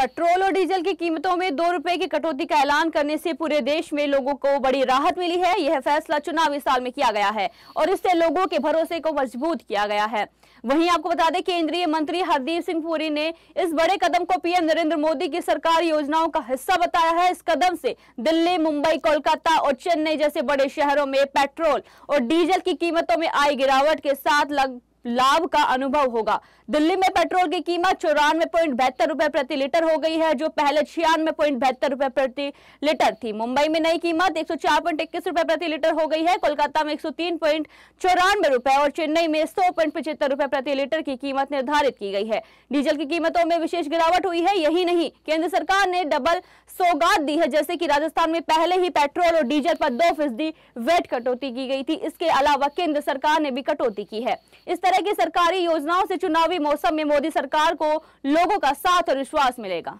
petrol और diesel की कीमतों में दो रुपए की कटौती का ऐलान करने से पूरे देश में लोगों को बड़ी राहत मिली है यह फैसला चुनावी साल में किया गया है और इससे लोगों के भरोसे को मजबूत किया गया है वहीं आपको बता दें केंद्रीय मंत्री हरदीप सिंह पुरी ने इस बड़े कदम को पीएम नरेंद्र मोदी की सरकार योजनाओं का हिस्सा बताया है इस कदम से दिल्ली मुंबई कोलकाता और चेन्नई जैसे बड़े शहरों में पेट्रोल और डीजल की कीमतों में आई गिरावट के साथ लग लाभ का अनुभव होगा दिल्ली में पेट्रोल की कीमत चौरानवे पॉइंट बहत्तर रुपए प्रति लीटर हो गई है जो पहले छियानवे पॉइंट बहत्तर रुपए प्रति लीटर थी मुंबई में नई कीमत एक सौ रुपए प्रति लीटर हो गई है कोलकाता में एक सौ तीन पॉइंट चौरानवे रुपए और चेन्नई में सौ पॉइंट पचहत्तर रुपए प्रति लीटर की कीमत निर्धारित की गई है डीजल की कीमतों में विशेष गिरावट हुई है यही नहीं केंद्र सरकार ने डबल सौगात दी है जैसे की राजस्थान में पहले ही पेट्रोल और डीजल पर दो फीसदी वेट कटौती की गई थी इसके अलावा केंद्र सरकार ने भी कटौती की है इस तरह करेगी की सरकारी योजनाओं से चुनावी मौसम में मोदी सरकार को लोगों का साथ और विश्वास मिलेगा